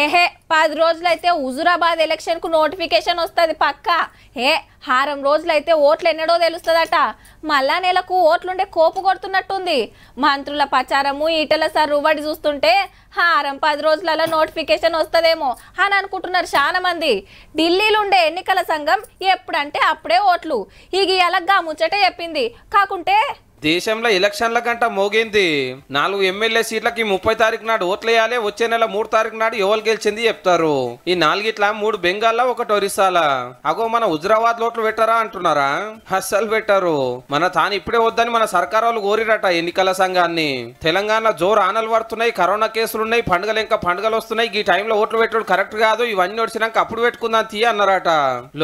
ఏహే పది రోజులైతే హుజురాబాద్ ఎలక్షన్కు నోటిఫికేషన్ వస్తుంది పక్క ఏ హారం రోజులైతే ఓట్లు ఎన్నడో తెలుస్తుందట మళ్ళా నెలకు ఓట్లుండే కోపు కొడుతున్నట్టుంది మంత్రుల ప్రచారము ఈటల సార్ రువ్వడి చూస్తుంటే హారం పది రోజులలో నోటిఫికేషన్ వస్తుందేమో అని అనుకుంటున్నారు చాలా మంది ఢిల్లీలో ఉండే ఎన్నికల సంఘం ఎప్పుడంటే అప్పుడే ఓట్లు ఇక ఎలగ్గా ముచ్చట చెప్పింది కాకుంటే దేశంలో ఎలక్షన్ల కంట మోగింది నాలుగు ఎమ్మెల్యే సీట్లకి ముప్పై తారీఖు నాడు ఓట్లేయాలి వచ్చే నెల మూడు తారీఖు నాడు ఎవరు గెలిచింది చెప్తారు ఈ నాలుగిట్ల మూడు బెంగాల్లో ఒకటి ఒరిస్సాలా అగో మన హుజరాబాద్ ఓట్లు పెట్టారా అంటున్నారా అస్సలు పెట్టారు మన తాను ఇప్పుడే వద్దని మన సర్కార్ కోరిరట ఎన్నికల సంఘాన్ని తెలంగాణ జోరు ఆనలు పడుతున్నాయి కరోనా కేసులున్నాయి పండుగలు ఇంకా పండుగలు వస్తున్నాయి ఈ టైంలో ఓట్లు పెట్టడం కరెక్ట్ కాదు ఇవన్నీ వచ్చినాక అప్పుడు పెట్టుకుందాం తీయ అన్నారట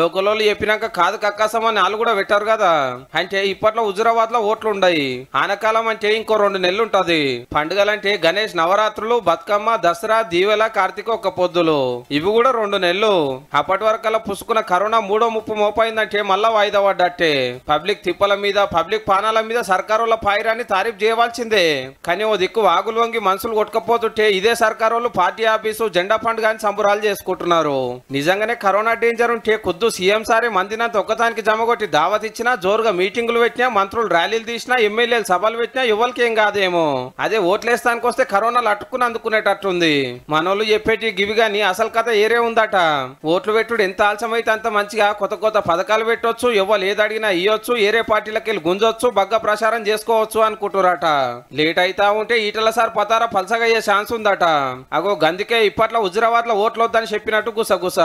లోకల్లో చెప్పినాక కాదు కక్కాసం అని వాళ్ళు కూడా పెట్టారు కదా అంటే ఇప్పట్లో హుజరాబాద్ లో ఓట్లు ఉండవు ఉంటాయి ఆనకాలం అంటే ఇంకో రెండు నెలలు ఉంటది పండుగలంటే గణేష్ నవరాత్రులు బతుకమ్మ దసరా దీవెల కార్తీక ఒక్క పొద్దులు ఇవి కూడా రెండు నెలలు అప్పటి వరకల్లా పుసుకున్న కరోనా మూడో ముప్పు మోపైందంటే మళ్ళా వాయిదా పడ్డట్టే పబ్లిక్ తిప్పల మీద పబ్లిక్ పానాల మీద సర్కారుల పాయిరాన్ని తారీఫ్ చేయవలసిందే కానీ ఓ దిక్కు వాగులు వంగి మనుషులు కొట్టుకపోతుంటే ఇదే సర్కారు పార్టీ ఆఫీసు జెండా పండుగ అని సంబురాలు చేసుకుంటున్నారు నిజంగానే కరోనా డేంజర్ ఉంటే కొద్దు సీఎం సారే మందినంత ఒక్కదానికి జమగొట్టి దావతిచ్చినా జోరుగా మీటింగులు పెట్టినా మంత్రులు ర్యాలీలు తీసినా ఎమ్మెల్యేలు సభలు పెట్టినా ఎవరికి ఏం కాదేమో అదే ఓట్లేస్తానికి వస్తే కరోనాలు అట్టుకుని అందుకునేటట్టుంది మనోళ్ళు చెప్పేటి గివి గాని అసలు కథ ఏరే ఉందట ఓట్లు పెట్టుడు ఎంత ఆలస్యమైతే అంత మంచిగా కొత్త కొత్త పథకాలు పెట్టొచ్చు ఎవరు ఏది అడిగినా ఇయ్యొచ్చు ఏరే పార్టీలకి వెళ్ళి గుంజొచ్చు బగ్గ ప్రచారం చేసుకోవచ్చు అనుకుంటున్నారట లేట్ అయితా ఉంటే ఈటల సార్ పతార అయ్యే ఛాన్స్ ఉందట అగో గందికే ఇప్పట్లో హుజరాబాద్ లో ఓట్లు వద్దని చెప్పినట్టు గుసగుస